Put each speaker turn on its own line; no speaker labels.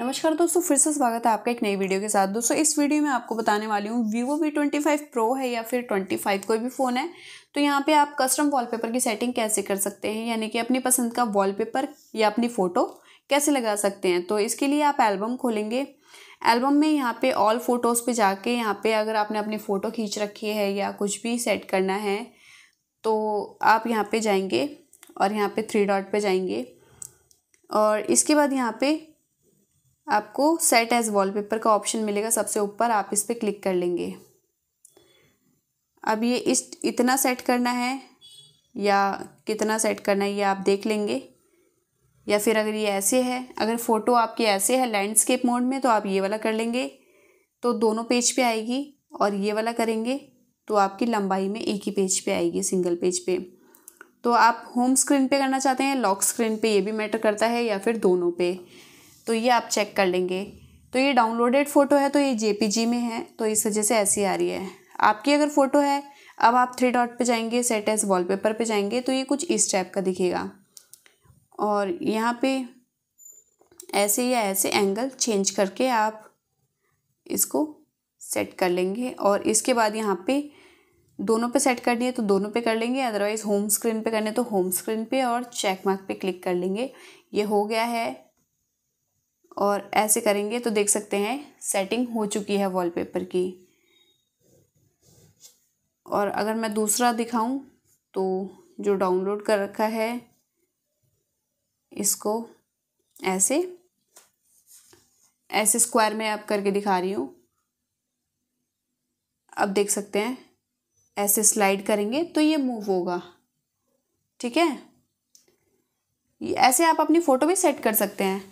नमस्कार दोस्तों फिर से स्वागत है आपका एक नई वीडियो के साथ दोस्तों इस वीडियो में आपको बताने वाली हूँ Vivo V twenty five pro है या फिर ट्वेंटी फाइव कोई भी फ़ोन है तो यहाँ पे आप कस्टम वॉलपेपर की सेटिंग कैसे कर सकते हैं यानी कि अपनी पसंद का वॉलपेपर या अपनी फ़ोटो कैसे लगा सकते हैं तो इसके लिए आप एल्बम खोलेंगे एल्बम में यहाँ पर ऑल फ़ोटोज़ पर जाके यहाँ पर अगर आपने अपनी फ़ोटो खींच रखी है या कुछ भी सेट करना है तो आप यहाँ पर जाएंगे और यहाँ पर थ्री डॉट पर जाएंगे और इसके बाद यहाँ पे आपको सेट एज वॉलपेपर का ऑप्शन मिलेगा सबसे ऊपर आप इस पर क्लिक कर लेंगे अब ये इस इतना सेट करना है या कितना सेट करना है ये आप देख लेंगे या फिर अगर ये ऐसे है अगर फ़ोटो आपके ऐसे है लैंडस्केप मोड में तो आप ये वाला कर लेंगे तो दोनों पेज पे आएगी और ये वाला करेंगे तो आपकी लंबाई में एक ही पेज पे आएगी सिंगल पेज पे तो आप होम स्क्रीन पे करना चाहते हैं लॉक स्क्रीन पे ये भी मैटर करता है या फिर दोनों पे तो ये आप चेक कर लेंगे तो ये डाउनलोडेड फ़ोटो है तो ये जे में है तो इस वजह से ऐसी आ रही है आपकी अगर फ़ोटो है अब आप थ्री डॉट पे जाएंगे सेट एज वॉलपेपर पे जाएंगे तो ये कुछ इस टाइप का दिखेगा और यहाँ पे ऐसे या ऐसे एंगल चेंज करके आप इसको सेट कर लेंगे और इसके बाद यहाँ पे दोनों पे सेट करनी है तो दोनों पे कर लेंगे अदरवाइज़ होम स्क्रीन पे करने तो होम स्क्रीन पे और चेक मार्क पे क्लिक कर लेंगे ये हो गया है और ऐसे करेंगे तो देख सकते हैं सेटिंग हो चुकी है वॉलपेपर की और अगर मैं दूसरा दिखाऊं तो जो डाउनलोड कर रखा है इसको ऐसे ऐसे स्क्वायर में आप करके दिखा रही हूँ अब देख सकते हैं ऐसे स्लाइड करेंगे तो ये मूव होगा ठीक है ऐसे आप अपनी फ़ोटो भी सेट कर सकते हैं